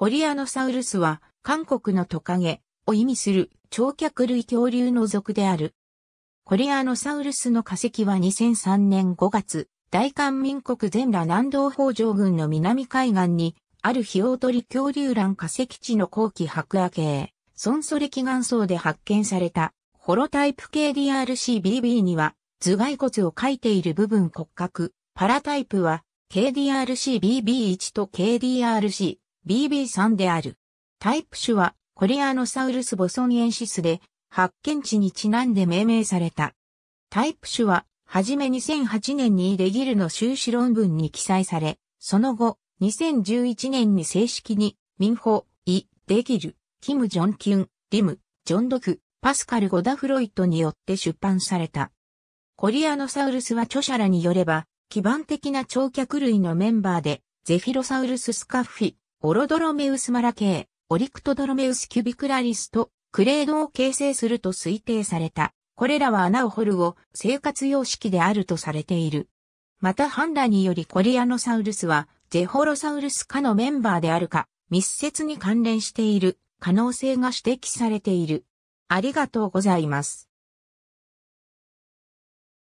コリアノサウルスは、韓国のトカゲを意味する長脚類恐竜の属である。コリアノサウルスの化石は2003年5月、大韓民国全羅南道北条郡の南海岸に、あるオ大鳥恐竜卵化石地の後期白亜系、孫ソレキ岩層で発見された、ホロタイプ KDRCBB には、頭蓋骨を描いている部分骨格、パラタイプは、KDRCBB1 と KDRC BB3 である。タイプ種はコリアノサウルスボソニエンシスで発見地にちなんで命名された。タイプ種ははじめ2008年にレギルの修士論文に記載され、その後2011年に正式に民法、イ、レギル、キム・ジョン・キュン、リム、ジョン・ドク、パスカル・ゴダ・フロイトによって出版された。コリアノサウルスは著者らによれば、基盤的な長脚類のメンバーで、ゼフィロサウルス・スカッフィ、オロドロメウスマラ系、オリクトドロメウスキュビクラリスとクレードを形成すると推定された。これらは穴を掘るを生活様式であるとされている。また判断によりコリアノサウルスはジェホロサウルス科のメンバーであるか密接に関連している可能性が指摘されている。ありがとうございます。